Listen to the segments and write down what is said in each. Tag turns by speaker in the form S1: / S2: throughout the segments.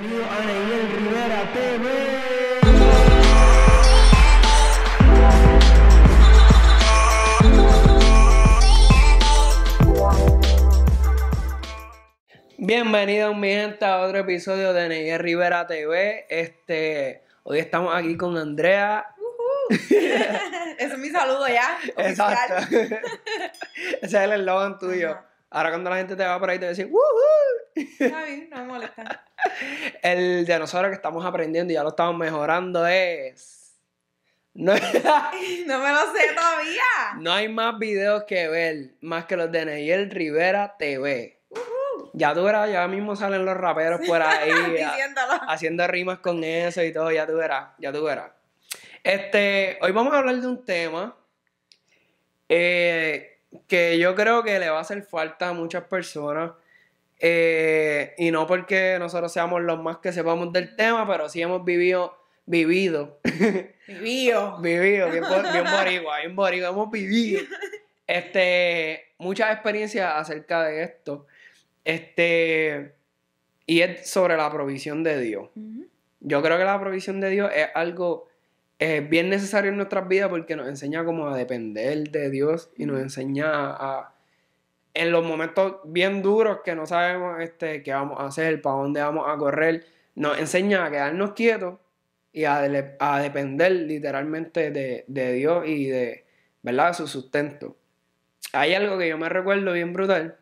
S1: Bienvenido a Neyel Rivera TV.
S2: Bienvenidos mi gente a otro episodio de Neyel Rivera TV. Este, hoy estamos aquí con Andrea.
S1: Ese es mi saludo ya. Exacto. Ese
S2: es el eslogan tuyo. Ahora cuando la gente te va por ahí te va a decir,
S1: Está no me molesta.
S2: El de nosotros que estamos aprendiendo y ya lo estamos mejorando
S1: es...
S2: No, me lo
S1: sé todavía.
S2: No hay más videos que ver más que los de Neyel Rivera TV. Ya tú verás, ya mismo salen los raperos por ahí haciendo rimas con eso y todo, ya tú verás, ya tú verás. Este, hoy vamos a hablar de un tema eh, que yo creo que le va a hacer falta a muchas personas. Eh, y no porque nosotros seamos los más que sepamos del tema, pero sí hemos vivido, vivido. Vivido. vivido, bien, bien hemos vivido. Este, muchas experiencias acerca de esto. Este, y es sobre la provisión de Dios. Yo creo que la provisión de Dios es algo es bien necesario en nuestras vidas porque nos enseña como a depender de Dios y nos enseña a, en los momentos bien duros que no sabemos este, qué vamos a hacer, para dónde vamos a correr, nos enseña a quedarnos quietos y a, a depender literalmente de, de, Dios y de ¿verdad? su sustento. Hay algo que yo me recuerdo bien brutal,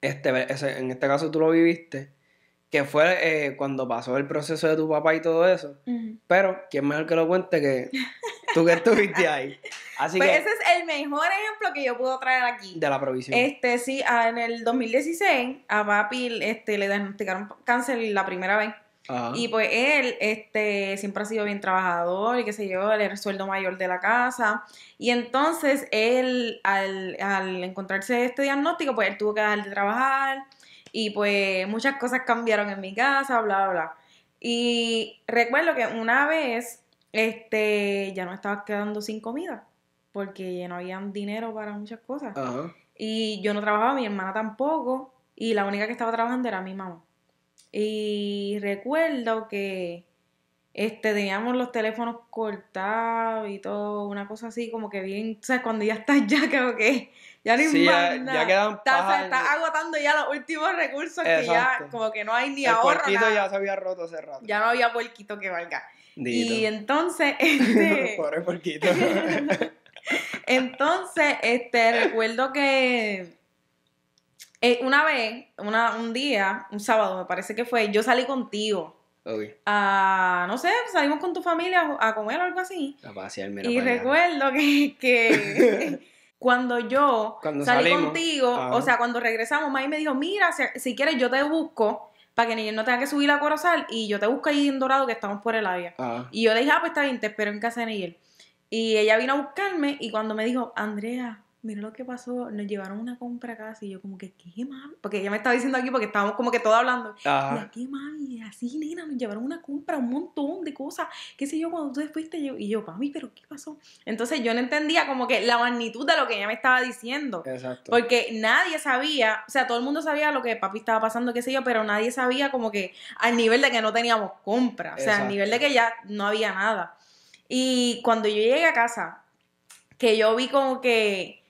S2: este, en este caso tú lo viviste, que fue eh, cuando pasó el proceso de tu papá y todo eso. Pero, ¿quién mejor que lo cuente que tú que estuviste ahí? Así pues ese
S1: es el mejor ejemplo que yo puedo traer aquí. De la provisión. Este, sí, ah, en el 2016 a papi este, le diagnosticaron cáncer la primera vez. Y pues él este, siempre ha sido bien trabajador y qué sé yo, el sueldo mayor de la casa. Y entonces él, al, al encontrarse este diagnóstico, pues él tuvo que dejar de trabajar y pues muchas cosas cambiaron en mi casa, bla, bla, bla. Y recuerdo que una vez, este, ya no estaba quedando sin comida, porque ya no había dinero para muchas cosas. Y yo no trabajaba, mi hermana tampoco, y la única que estaba trabajando era mi mamá. Y recuerdo que este, teníamos los teléfonos cortados y todo, una cosa así, como que bien, o cuando ya estás ya, creo que ya no sí, ya, ya, quedan Estás, agotando ya los últimos recursos que ya, como que no hay ni El ahorro. El ya se había roto hace rato. Ya no había puerquito que valga. Y entonces, este...
S2: Pobre puerquito.
S1: entonces, este, recuerdo que eh, una vez, una, un día, un sábado me parece que fue, yo salí contigo no sé, salimos pues, con tu familia a comer o algo así. A
S2: pasearme. y
S1: recuerdo que, cuando yo salí contigo, o sea, cuando regresamos, May me dijo, mira, si, quieres yo te busco para que no tenga que subir a Corozal y yo te busco ahí en Dorado que estamos por el área. Y yo le dije, ah, pues está bien, te espero en casa de Niel, Y ella vino a buscarme y cuando me dijo, Andrea, mira lo que pasó, nos llevaron una compra a casa y yo como que, ¿qué mami? Porque ella me estaba diciendo aquí porque estábamos como que todo hablando. Ajá. Y aquí mami, así nena, nos llevaron una compra, un montón de cosas, qué sé yo, cuando tú fuiste yo, y yo, papi pero ¿qué pasó? Entonces yo no entendía como que la magnitud de lo que ella me estaba diciendo. Exacto. Porque nadie sabía, o sea, todo el mundo sabía lo que papi estaba pasando, qué sé yo, pero nadie sabía como que al nivel de que no teníamos compra, o sea, al nivel de que ya no había nada. Y cuando yo llegué a casa, que yo vi como que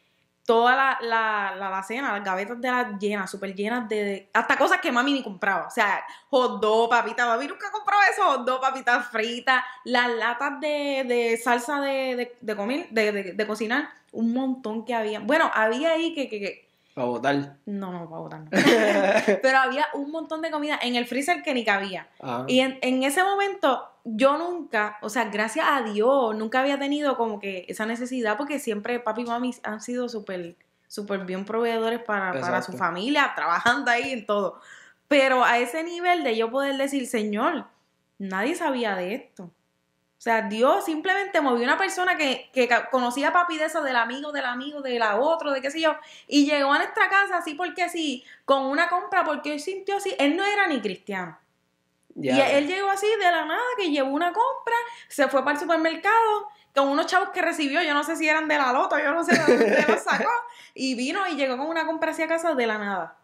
S1: toda la, la, la, cena, las gavetas de las llenas, súper llenas de, Hasta cosas que mami ni compraba. O sea, jodó, papitas. papita. Mami nunca compraba eso, Jodó, papitas fritas, las latas de, salsa de, comer, de, cocinar. Un montón que había. Bueno, había ahí que. que, que...
S2: para botar?
S1: No, no, para botar Pero había un montón de comida en el freezer que ni cabía. Ah. Y en, en ese momento yo nunca, o sea, gracias a Dios, nunca había tenido como que esa necesidad porque siempre papi y mami han sido súper súper bien proveedores para, su familia, trabajando ahí en todo. Pero a ese nivel de yo poder decir, Señor, nadie sabía de esto. O sea, Dios simplemente movió una persona que, conocía a papi de esa, del amigo, del amigo, de la otro, de qué sé yo, y llegó a nuestra casa así porque sí, con una compra, porque él sintió así, él no era ni cristiano. Y él llegó así de la nada, que llevó una compra, se fue para el supermercado con unos chavos que recibió, yo no sé si eran de la lota yo no sé de dónde los sacó, y vino y llegó con una compra así a casa de la nada.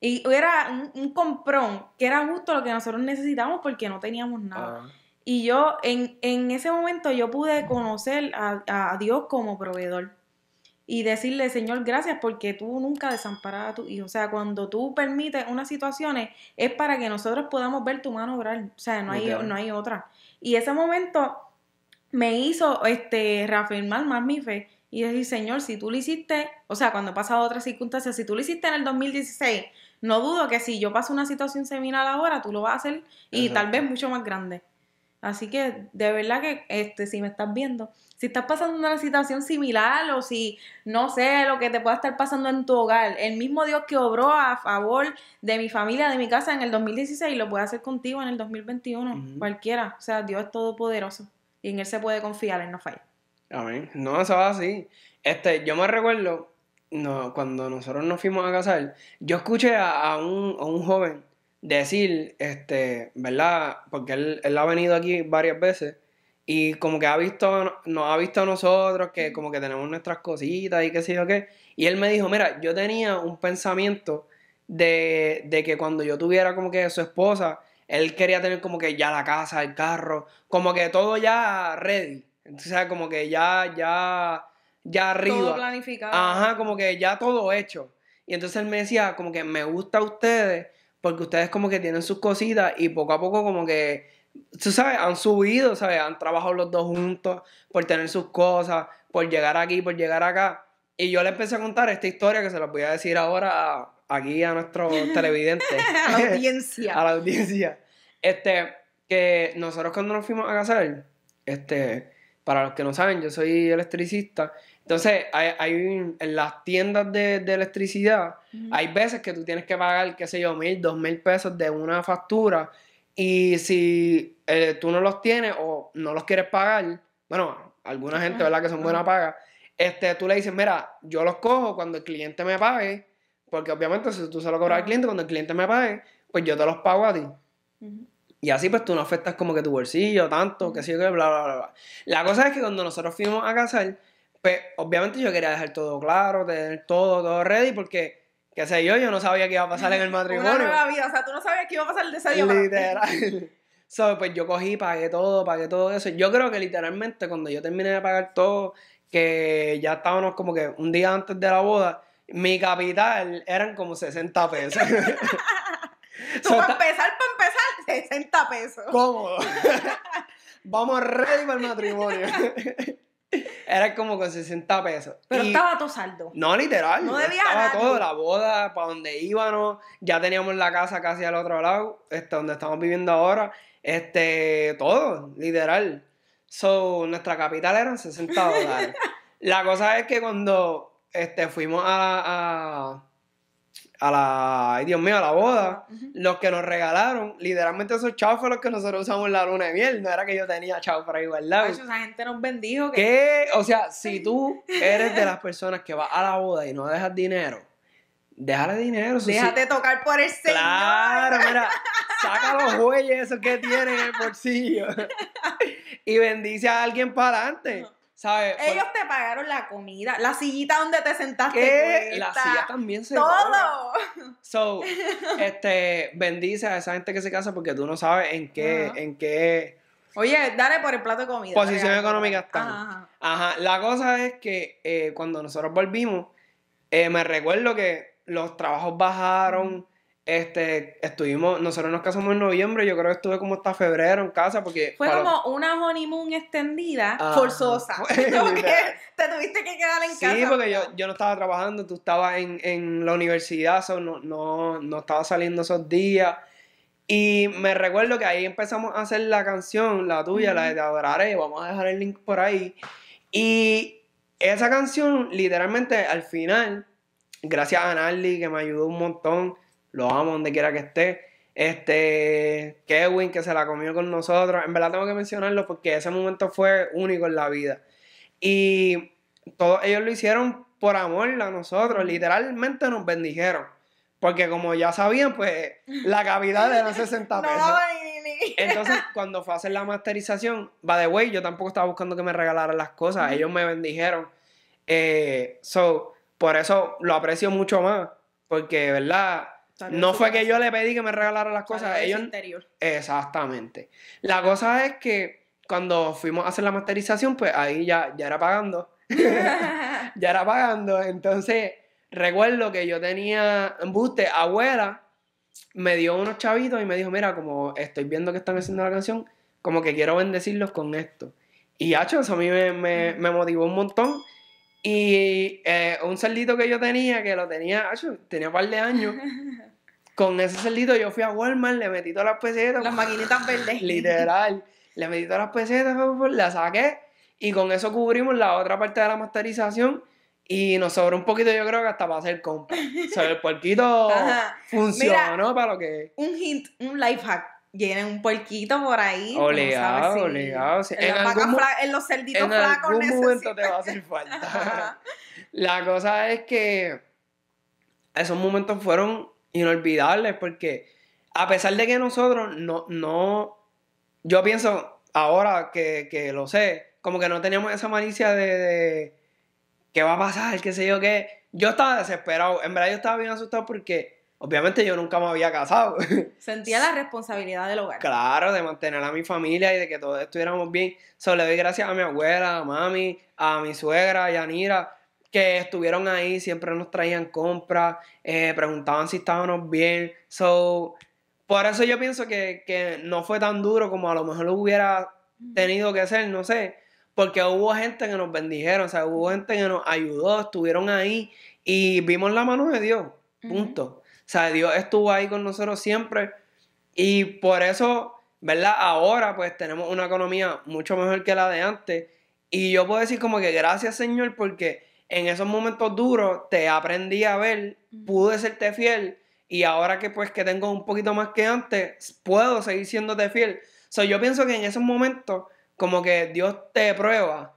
S1: Y era un, comprón, que era justo lo que nosotros necesitábamos porque no teníamos nada. Ah. Y yo, en, ese momento, yo pude conocer a, a Dios como proveedor y decirle, Señor, gracias porque tú nunca desamparabas. a tu hijo. O sea, cuando tú permites unas situaciones es para que nosotros podamos ver tu mano obrar. O sea, no hay, otra. Y ese momento me hizo este, reafirmar más mi fe y decir, Señor, si tú lo hiciste, o sea, cuando he pasado otras circunstancias, si tú lo hiciste en el 2016, no dudo que si yo paso una situación similar ahora, tú lo vas a hacer y tal vez mucho más grande. Así que de verdad que este, si me estás viendo, si estás pasando una situación similar o si no sé lo que te pueda estar pasando en tu hogar, el mismo Dios que obró a favor de mi familia, de mi casa en el 2016, lo puede hacer contigo en el 2021, cualquiera. O sea, Dios es todopoderoso y en Él se puede confiar, Él no falla.
S2: Amén. No, eso va así. Este, yo me recuerdo, no, cuando nosotros nos fuimos a casar, yo escuché un, a un joven decir, este, ¿verdad? Porque él, ha venido aquí varias veces y como que ha visto, nos ha visto a nosotros que como que tenemos nuestras cositas y qué sé yo qué. Y él me dijo, mira, yo tenía un pensamiento de, de que cuando yo tuviera como que su esposa, él quería tener como que ya la casa, el carro, como que todo ya ready. Entonces, como que ya, ya, ya arriba. Todo
S1: planificado. Ajá,
S2: como que ya todo hecho. Y entonces él me decía, como que me gusta a ustedes porque ustedes como que tienen sus cositas y poco a poco como que, tú sabes, han subido, ¿sabes? Han trabajado los dos juntos por tener sus cosas, por llegar aquí, por llegar acá. Y yo le empecé a contar esta historia que se la voy a decir ahora aquí a nuestro televidente. a la audiencia. a la audiencia. Este, que nosotros cuando nos fuimos a casar, este, para los que no saben, yo soy electricista entonces, hay, en las tiendas de, electricidad, hay veces que tú tienes que pagar, qué sé yo, mil, dos mil pesos de una factura y si eh, tú no los tienes o no los quieres pagar, bueno, alguna gente, ¿verdad? Que son buenas paga, este, tú le dices, mira, yo los cojo cuando el cliente me pague, porque obviamente si tú se lo cobras al cliente, cuando el cliente me pague, pues yo te los pago a ti. Y así pues tú no afectas como que tu bolsillo tanto, que sé yo, bla, bla, bla, bla. La cosa es que cuando nosotros fuimos a casar, pues, obviamente yo quería dejar todo claro, tener todo, todo ready, porque, qué sé yo, yo no sabía qué iba a pasar en el matrimonio. Una nueva
S1: vida, o sea, tú no sabías qué iba a pasar el desayuno. Literal.
S2: so, pues yo cogí, pagué todo, pagué todo eso. Yo creo que literalmente cuando yo terminé de pagar todo, que ya estábamos como que un día antes de la boda, mi capital eran como 60 pesos. Tú
S1: para empezar, para empezar, 60 pesos. ¿Cómo? Vamos ready para el matrimonio.
S2: Era como con 60 pesos. Pero estaba todo saldo. No, literal. No debía Estaba todo, la boda, para donde íbamos. Ya teníamos la casa casi al otro lado, este, donde estamos viviendo ahora. Este, todo, literal. So, nuestra capital eran 60 dólares. la cosa es que cuando este, fuimos a a la, ay Dios mío, a la boda, los que nos regalaron, literalmente esos chavos los que nosotros usamos en la luna de miel, no era que yo tenía chavos para ahí esa
S1: gente nos bendijo. Que... ¿Qué?
S2: O sea, si tú eres de las personas que vas a la boda y no dejas dinero, déjale dinero. Déjate
S1: tocar por el señor. Claro, mira,
S2: saca los jueyes esos que tienen en el bolsillo y bendice a alguien para adelante. Pues Ellos
S1: te pagaron la comida, la sillita donde te sentaste. La silla también se Todo.
S2: So, este, bendice a esa gente que se casa porque tú no sabes en qué, en qué.
S1: Oye, dale por el plato de comida. Posición económica está.
S2: Ajá, La cosa es que eh, cuando nosotros volvimos, eh, me recuerdo que los trabajos bajaron. Este, estuvimos, nosotros nos casamos en noviembre, yo creo que estuve como hasta febrero en casa porque... Fue como
S1: una honeymoon extendida, forzosa. porque te tuviste que quedar en casa. Sí, porque
S2: yo, no estaba trabajando, tú estabas en, la universidad, no, no, estaba saliendo esos días. Y me recuerdo que ahí empezamos a hacer la canción, la tuya, la de Te Adoraré, vamos a dejar el link por ahí. Y esa canción, literalmente al final, gracias a Narly que me ayudó un montón lo amo donde quiera que esté. Este, Kevin, que se la comió con nosotros. En verdad tengo que mencionarlo porque ese momento fue único en la vida. Y todos ellos lo hicieron por amor a nosotros. Literalmente nos bendijeron. Porque como ya sabían, pues la cavidad era 60 pesos. Entonces, cuando fue a hacer la masterización, by the way, yo tampoco estaba buscando que me regalaran las cosas. Ellos me bendijeron. Eh, so, por eso lo aprecio mucho más. Porque, ¿verdad? no fue que yo le pedí que me regalara las cosas. Ellos... Exactamente. La cosa es que cuando fuimos a hacer la masterización, pues ahí ya, ya era pagando. ya era pagando. Entonces, recuerdo que yo tenía Buste, abuela, me dio unos chavitos y me dijo, mira, como estoy viendo que están haciendo la canción, como que quiero bendecirlos con esto. Y hacho, eso a mí me, me motivó un montón. Y eh, un cerdito que yo tenía, que lo tenía, tenía un par de años. Con ese cerdito yo fui a Walmart, le metí todas las pesetas. Las maquinitas verdes. Literal. Le metí todas las pesetas, la saqué. Y con eso cubrimos la otra parte de la masterización. Y nos sobró un poquito, yo creo que hasta para hacer compra. o sea, el puerquito funcionó para lo que.
S1: Un hint, un life hack Llenen un puerquito por ahí. Obligado, sabes, en, los cerditos en flacos algún momento te va a hacer falta.
S2: La cosa es que esos momentos fueron inolvidables porque a pesar de que nosotros no, no, yo pienso ahora que, lo sé, como que no teníamos esa malicia de, de qué va a pasar, qué sé yo qué. Yo estaba desesperado, en verdad yo estaba bien asustado porque Obviamente yo nunca me había casado.
S1: Sentía la responsabilidad del hogar.
S2: Claro, de mantener a mi familia y de que todos estuviéramos bien. Solo le doy gracias a mi abuela, a mami, a mi suegra, a Yanira, que estuvieron ahí, siempre nos traían compras, eh, preguntaban si estábamos bien. So, por eso yo pienso que, no fue tan duro como a lo mejor lo hubiera tenido que ser, no sé. Porque hubo gente que nos bendijeron, o sea, hubo gente que nos ayudó, estuvieron ahí y vimos la mano de Dios. Punto sea, Dios estuvo ahí con nosotros siempre y por eso, ¿verdad? Ahora pues tenemos una economía mucho mejor que la de antes y yo puedo decir como que gracias Señor porque en esos momentos duros te aprendí a ver, pude serte fiel y ahora que pues que tengo un poquito más que antes, puedo seguir siéndote fiel. So, yo pienso que en esos momentos como que Dios te prueba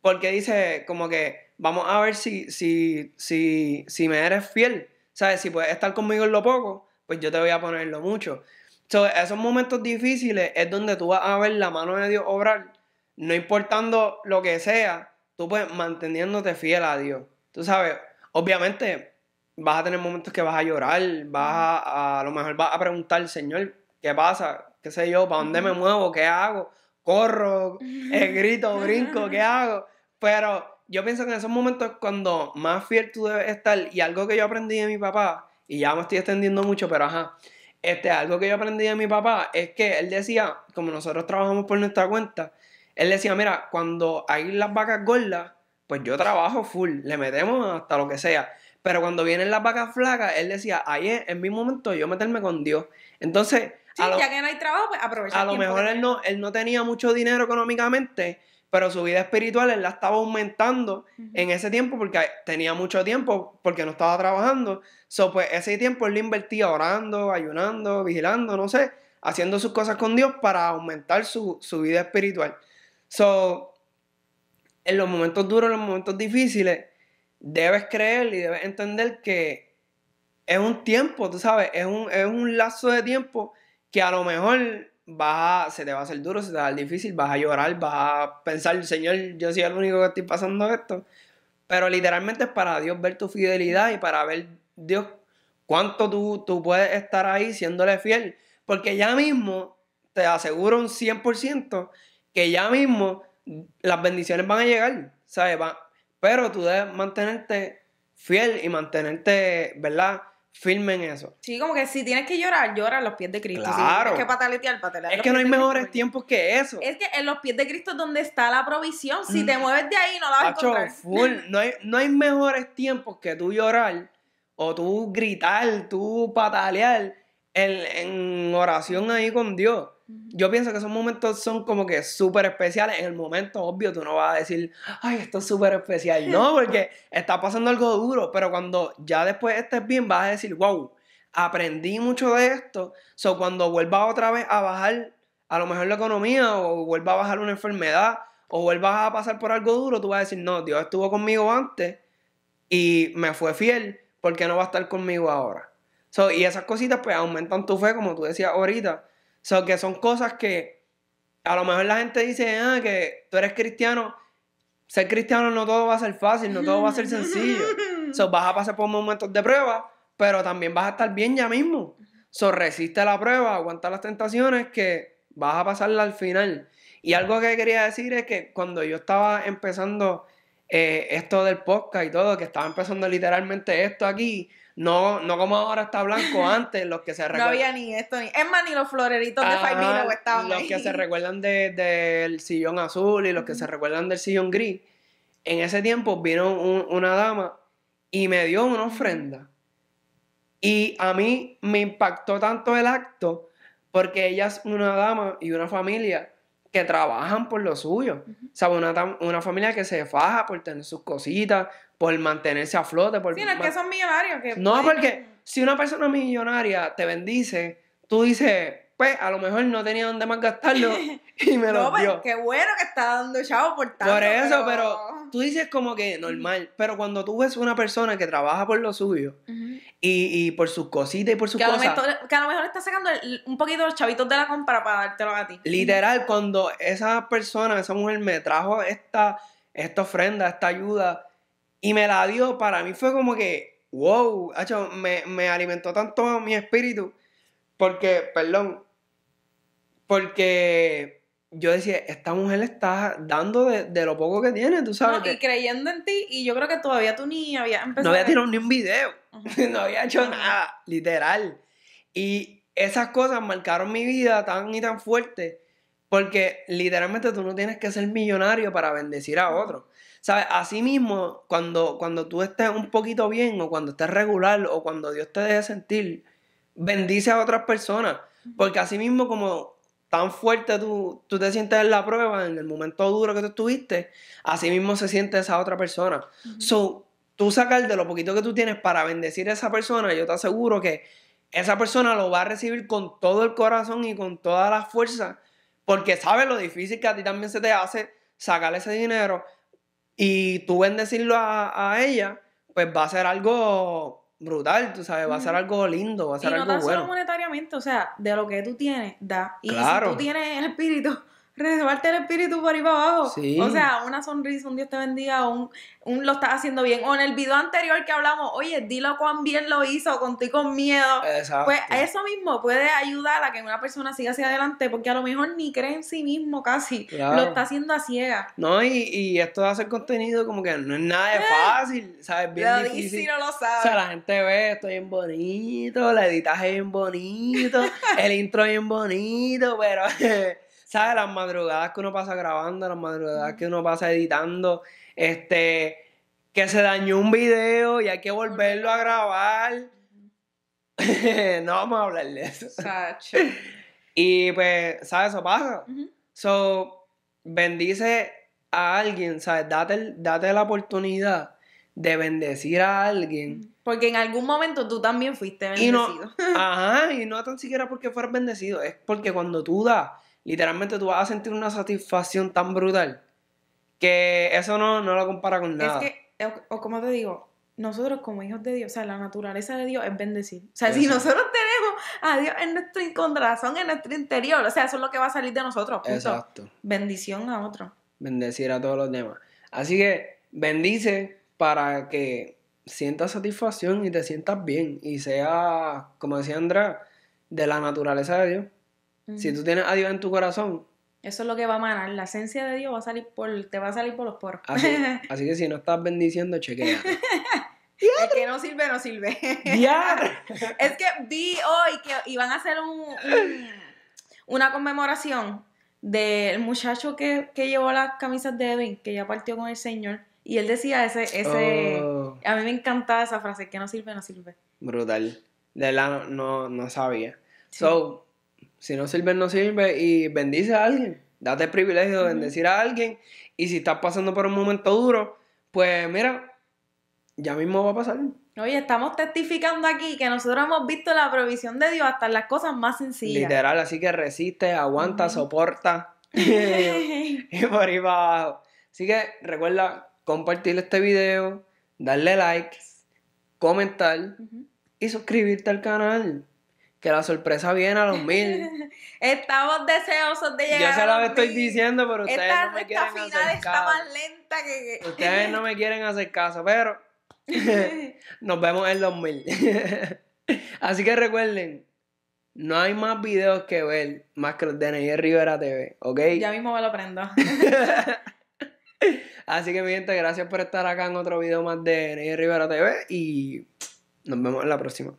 S2: porque dice como que vamos a ver si, si, si, si me eres fiel. ¿Sabes? Si puedes estar conmigo en lo poco, pues yo te voy a poner en lo mucho. So, esos momentos difíciles es donde tú vas a ver la mano de Dios obrar. No importando lo que sea, tú pues manteniéndote fiel a Dios. Tú sabes, obviamente vas a tener momentos que vas a llorar, vas a, a, lo mejor vas a preguntar, al Señor, ¿qué pasa? ¿Qué sé yo? ¿Para dónde me muevo? ¿Qué hago? ¿Corro? Eh, ¿Grito? ¿Brinco? ¿Qué hago? Pero yo pienso que en esos momentos cuando más fiel tú debes estar, y algo que yo aprendí de mi papá, y ya me estoy extendiendo mucho, pero ajá, este, algo que yo aprendí de mi papá es que él decía, como nosotros trabajamos por nuestra cuenta, él decía, mira, cuando hay las vacas gordas, pues yo trabajo full, le metemos hasta lo que sea. Pero cuando vienen las vacas flacas, él decía, ahí es, en mi momento yo meterme con Dios. Entonces, a lo, ya que
S1: no hay trabajo, pues A lo mejor él
S2: no, él no tenía mucho dinero económicamente, pero su vida espiritual él la estaba aumentando en ese tiempo porque tenía mucho tiempo, porque no estaba trabajando. So, pues ese tiempo él lo invertía orando, ayunando, vigilando, no sé, haciendo sus cosas con Dios para aumentar su, vida espiritual. So, en los momentos duros, en los momentos difíciles, debes creer y debes entender que es un tiempo, tú sabes, es un, es un lazo de tiempo que a lo mejor se te va a hacer duro, se te va a hacer difícil, vas a llorar, vas a pensar, Señor, yo soy el único que estoy pasando esto. Pero literalmente es para Dios ver tu fidelidad y para ver Dios cuánto tú, puedes estar ahí siéndole fiel. Porque ya mismo, te aseguro un 100% que ya mismo las bendiciones van a llegar, pero tú debes mantenerte fiel y mantenerte, ¿verdad? filmen eso.
S1: Sí, como que si tienes que llorar, llora en los pies de Cristo. Claro. que patalear Es que no hay mejores tiempos que eso. Es que en los pies de Cristo es donde está la provisión. Si te mm. mueves de ahí, no la vas a encontrar.
S2: No, hay, no hay mejores tiempos que tú llorar o tú gritar, tú patalear en, en oración ahí con Dios yo pienso que esos momentos son como que súper especiales. En el momento, obvio, tú no vas a decir, ay, esto es súper especial. No, porque está pasando algo duro, pero cuando ya después estés bien, vas a decir, wow, aprendí mucho de esto. So, cuando vuelva otra vez a bajar, a lo mejor la economía, o vuelva a bajar una enfermedad, o vuelvas a pasar por algo duro, tú vas a decir, no, Dios estuvo conmigo antes y me fue fiel, ¿por qué no va a estar conmigo ahora? y esas cositas pues aumentan tu fe, como tú decías ahorita So, que son cosas que a lo mejor la gente dice, ah, que tú eres cristiano. Ser cristiano no todo va a ser fácil, no todo va a ser sencillo. vas a pasar por momentos de prueba, pero también vas a estar bien ya mismo. So, resiste la prueba, aguanta las tentaciones que vas a pasarla al final. Y algo que quería decir es que cuando yo estaba empezando eh, esto del podcast y todo, que estaba empezando literalmente esto aquí, no, no como ahora está blanco antes, los que se recuerdan. No había
S1: ni esto, ni. Es más, ni los floreritos de Faimino estaban. Los que
S2: se recuerdan del sillón azul y los que se recuerdan del sillón gris. En ese tiempo vino una dama y me dio una ofrenda. Y a mí me impactó tanto el acto porque ella es una dama y una familia que trabajan por lo suyo. o sea, una, una, familia que se faja por tener sus cositas, por mantenerse a flote. Por sí, no que son
S1: millonarios. no, porque
S2: si una persona millonaria te bendice, tú dices, pues a lo mejor no
S1: tenía dónde más gastarlo
S2: y me lo no, pero pues,
S1: qué bueno que está dando chavo por tanto. Por eso, pero...
S2: tú dices como que normal, pero cuando tú ves una persona que trabaja por lo suyo y, por sus cositas y por sus cosas...
S1: que a lo mejor está sacando un poquito los chavitos de la compra para dártelo a ti. Literal,
S2: cuando esa persona, esa mujer me trajo esta, esta ofrenda, esta ayuda y me la dio, para mí fue como que, wow, me, alimentó tanto mi espíritu, porque, perdón, porque yo decía, esta mujer está dando de, lo poco que tiene, tú
S1: sabes. No, y creyendo en ti, y yo creo que todavía tú ni había empezado. No había tirado
S2: ni un video, no había hecho nada, literal. Y esas cosas marcaron mi vida tan y tan fuerte, porque literalmente tú no tienes que ser millonario para bendecir a otro. Así mismo... cuando, cuando tú estés un poquito bien o cuando estés regular o cuando Dios te deje sentir, bendice a otras personas. Porque así mismo como tan fuerte tú, te sientes en la prueba, en el momento duro que tú estuviste, mismo se siente esa otra persona. So, tú sacas de lo poquito que tú tienes para bendecir a esa persona, yo te aseguro que esa persona lo va a recibir con todo el corazón y con toda la fuerza, porque sabes lo difícil que a ti también se te hace sacar ese dinero y tú bendecirlo a, a ella, pues va a ser algo brutal, tú sabes, va a ser algo lindo, va a ser y no tan solo
S1: monetariamente, o sea, de lo que tú tienes, da. Y si tú tienes el espíritu, reservarte el espíritu por ahí para abajo. O sea, una sonrisa, un Dios te bendiga, un, lo estás haciendo bien. O en el video anterior que hablamos, oye, dilo cuán bien lo hizo, contigo con miedo. Exacto. Pues eso mismo puede ayudar a que una persona siga hacia adelante, porque a lo mejor ni cree en sí mismo casi. Lo está haciendo a ciega.
S2: No, y, y, esto de hacer contenido como que no es nada de eh, fácil, ¿sabes? Bien difícil. O sea, la gente ve, estoy bien bonito, la editaje bien bonito, el intro bien bonito, pero... ¿sabes? Las madrugadas que uno pasa grabando, las madrugadas que uno pasa editando, este, que se dañó un video y hay que volverlo a grabar. no vamos a hablar de eso. Y pues, ¿sabes? Eso pasa. So, bendice a alguien, ¿sabes? Date, date la oportunidad de bendecir a alguien.
S1: Porque en algún momento tú también fuiste bendecido.
S2: ajá, y no tan siquiera porque fueras bendecido, es porque cuando tú das, literalmente tú vas a sentir una satisfacción tan brutal que eso no, no lo compara con nada. Es
S1: que, o, como te digo, nosotros como hijos de Dios, o sea, la naturaleza de Dios es bendecir. O sea, si nosotros tenemos a Dios en nuestro encontrazón, en nuestro interior, o sea, eso es lo que va a salir de nosotros. Exacto. Bendición a otro.
S2: Bendecir a todos los demás. Así que bendice para que sientas satisfacción y te sientas bien y sea, como decía Andrea, de la naturaleza de Dios. Si tú tienes a Dios en tu corazón,
S1: eso es lo que va a manar. La esencia de Dios va a salir por, te va a salir por los poros. Así,
S2: que si no estás bendiciendo, chequea.
S1: que no sirve, no sirve. es que vi hoy que iban a hacer un, una conmemoración del muchacho que, llevó las camisas de Edwin, que ya partió con el Señor. Y él decía ese, ese oh. a mí me encantaba esa frase, que no sirve, no sirve.
S2: Brutal. De la no, no, sabía. So, si no sirve, no sirve y bendice a alguien. Date el privilegio de bendecir a alguien. Y si estás pasando por un momento duro, pues mira, ya mismo va a pasar.
S1: Oye, estamos testificando aquí que nosotros hemos visto la provisión de Dios hasta en las cosas más sencillas. Literal,
S2: así que resiste, aguanta, soporta. y por ahí para Así que recuerda compartir este video, darle like, comentar y suscribirte al canal. Que la sorpresa viene a los mil.
S1: Estamos deseosos de llegar. Yo se la
S2: estoy diciendo, pero ustedes no
S1: me quieren hacer caso. lenta que. ustedes no
S2: me quieren hacer caso, pero. nos vemos en los mil. Así que recuerden, no hay más videos que ver más que los de Ney Rivera TV, ¿ok? Ya
S1: mismo me lo prendo.
S2: Así que, mi gente, gracias por estar acá en otro video más de Ney Rivera TV y nos vemos en la próxima.